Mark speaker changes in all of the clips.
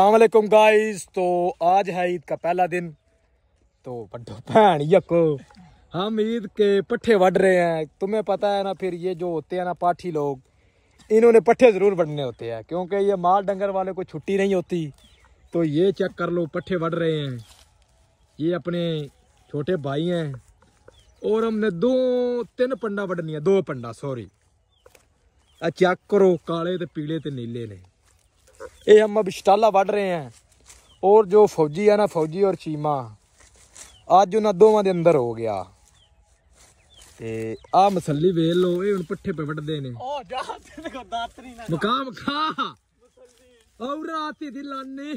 Speaker 1: अलैक्म guys तो आज है ईद का पहला दिन तो बड्डो भैन यको हम ईद के पट्ठे बढ़ रहे हैं तुम्हें पता है ना फिर ये जो होते हैं ना पाठी लोग इन्होंने पट्ठे ज़रूर बढ़ने होते हैं क्योंकि ये माल डंगर वाले को छुट्टी नहीं होती तो ये चेक कर लो पट्ठे बढ़ रहे हैं ये अपने छोटे भाई हैं और हमने दो तीन पंडा बढ़नी है दो पंडा सॉरी चेक करो काले तो पीले तो नीले ने ਇਹ ਹਮ ਬਿਸ਼ਟਾਲਾ शटाला ਰਹੇ रहे ਔਰ ਜੋ ਫੌਜੀ ਆ ਨਾ ਫੌਜੀ ਔਰ ਚੀਮਾ ਅੱਜ ਉਹਨਾਂ ਦੋਵਾਂ ਦੇ ਅੰਦਰ ਹੋ ਗਿਆ ਤੇ ਆ ਮਸੱਲੀ ਵੇਲ ਲੋ ਇਹ ਹੁਣ ਪੱਠੇ ਪੇ ਵੱਢਦੇ ਨੇ ਓ ਜਾ ਤੇ ਕੋ ਦਾਤਰੀ ਨਾ ਮਕਾਮ ਖਾ ਔਰਾ ਤੇ ਦਿਲਾਨੇ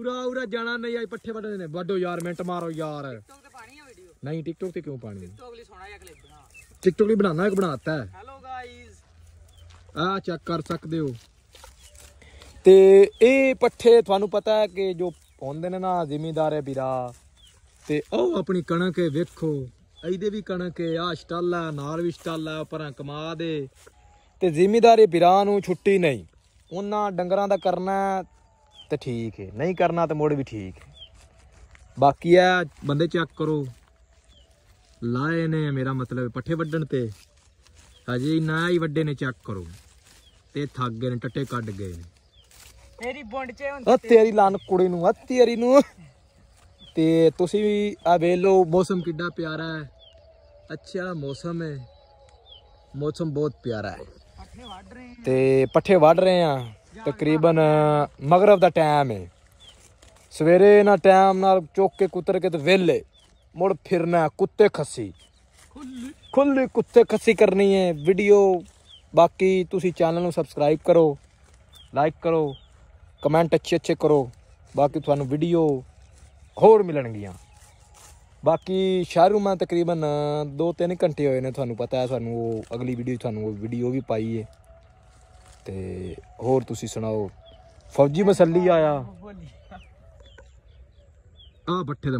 Speaker 1: ਉਰਾ ਉਰਾ ਜਾਣਾ ਨਹੀਂ ਆਈ ਪੱਠੇ ਵੱਢਦੇ ਨੇ ਵੱਡੋ ਯਾਰ ਮਿੰਟ ਮਾਰੋ ਯਾਰ ਟਿਕਟੋਕ ਤੇ ਪਾਣੀ ਵੀਡੀਓ ਨਹੀਂ ਟਿਕਟੋਕ ਤੇ ਕਿਉਂ ਪਾਣੀ ਟਿਕਟੋਕ ਲਈ ਸੋਣਾ ਜਾਂ ਕਲਿੱਪ ਬਣਾ ਟਿਕਟੋਕ ਲਈ ਬਣਾਣਾ ਇੱਕ ਬਣਾਤਾ ਹੈ ਹੈਲੋ ਗਾਇਜ਼ ਆ ਚੈੱਕ ਕਰ ਸਕਦੇ ਹੋ ਤੇ ਇਹ ਪੱਠੇ ਤੁਹਾਨੂੰ ਪਤਾ ਹੈ ਕਿ ਜੋ ਪਾਉਂਦੇ ਨੇ ਨਾ ਜ਼ਿਮੀਦਾਰ ਹੈ ਵੀਰਾ ਤੇ ਉਹ ਆਪਣੀ ਕਣਕ ਹੈ ਵੇਖੋ ਇਹਦੇ ਵੀ ਕਣਕ ਹੈ ਆ ਸਟਾਲਾ ਨਾਲ ਵੀ ਸਟਾਲਾ ਪਰਾਂ ਕਮਾ ਦੇ ਤੇ ਜ਼ਿਮੀਦਾਰੇ ਵੀਰਾ ਨੂੰ ਛੁੱਟੀ ਨਹੀਂ ਉਹਨਾਂ ਡੰਗਰਾਂ ਦਾ ਕਰਨਾ ਤੇ ਠੀਕ ਹੈ ਨਹੀਂ ਕਰਨਾ ਤੇ ਮੋੜ ਵੀ ਠੀਕ ਹੈ ਬਾਕੀ ਆ ਬੰਦੇ ਚੈੱਕ ਕਰੋ ਲਾਏ ਨੇ ਮੇਰਾ ਮਤਲਬ ਪੱਠੇ ਵੱਢਣ ਤੇ ਹਜੇ ਨਾ ਹੀ ਵੱਡੇ ਨੇ ਚੈੱਕ ਕਰੋ ਤੇ ਥੱਗ ਗਏ ਨੇ ਟੱਟੇ ਕੱਢ ਗਏ ਨੇ ਤੇਰੀ ਬੁੰਡ ਚ ਹੁੰਦੀ ਆ ਤੇਰੀ ਲਾਨ ਕੁੜੀ ਨੂੰ ਆ ਤੇਰੀ ਨੂੰ ਤੇ ਤੁਸੀਂ ਵੀ ਆ ਵੇਖ ਲਓ ਮੌਸਮ ਕਿੰਨਾ ਪਿਆਰਾ ਹੈ ਅੱਛਾ ਮੌਸਮ ਹੈ ਮੌਸਮ ਬਹੁਤ ਪਿਆਰਾ ਹੈ ਤੇ ਪੱਠੇ ਵੱਢ ਰਹੇ ਆ ਤਕਰੀਬਨ ਮਗਰਬ ਦਾ ਟਾਈਮ ਹੈ ਸਵੇਰੇ ਨਾ ਟਾਈਮ ਨਾਲ ਚੁੱਕ ਕੇ ਕੁੱਤਰ ਕੇ ਤੇ ਵੇਲੇ ਮੁੜ ਫਿਰਨਾ ਕੁੱਤੇ ਖੱਸੀ ਖੁੱਲੀ ਕੁੱਤੇ ਖੱਸੀ ਕਰਨੀ ਹੈ ਵੀਡੀਓ ਬਾਕੀ ਤੁਸੀਂ ਚੈਨਲ ਨੂੰ ਸਬਸਕ੍ਰਾਈਬ ਕਰੋ ਲਾਈਕ ਕਰੋ ਕਮੈਂਟ ਅੱਛੇ ਅੱਛੇ ਕਰੋ ਬਾਕੀ ਤੁਹਾਨੂੰ ਵੀਡੀਓ ਹੋਰ ਮਿਲਣਗੀਆਂ ਬਾਕੀ ਸ਼ਾਹਰੂ ਮੈਂ ਤਕਰੀਬਨ 2-3 ਘੰਟੇ ਹੋਏ ਨੇ ਤੁਹਾਨੂੰ ਪਤਾ ਹੈ ਤੁਹਾਨੂੰ ਉਹ ਅਗਲੀ ਵੀਡੀਓ ਤੁਹਾਨੂੰ ਉਹ ਵੀਡੀਓ ਵੀ ਪਾਈ ਏ ਤੇ ਹੋਰ ਤੁਸੀਂ ਸੁਣਾਓ ਫੌਜੀ ਮਸੱਲੀ ਆਇਆ ਆ ਬੱਠੇ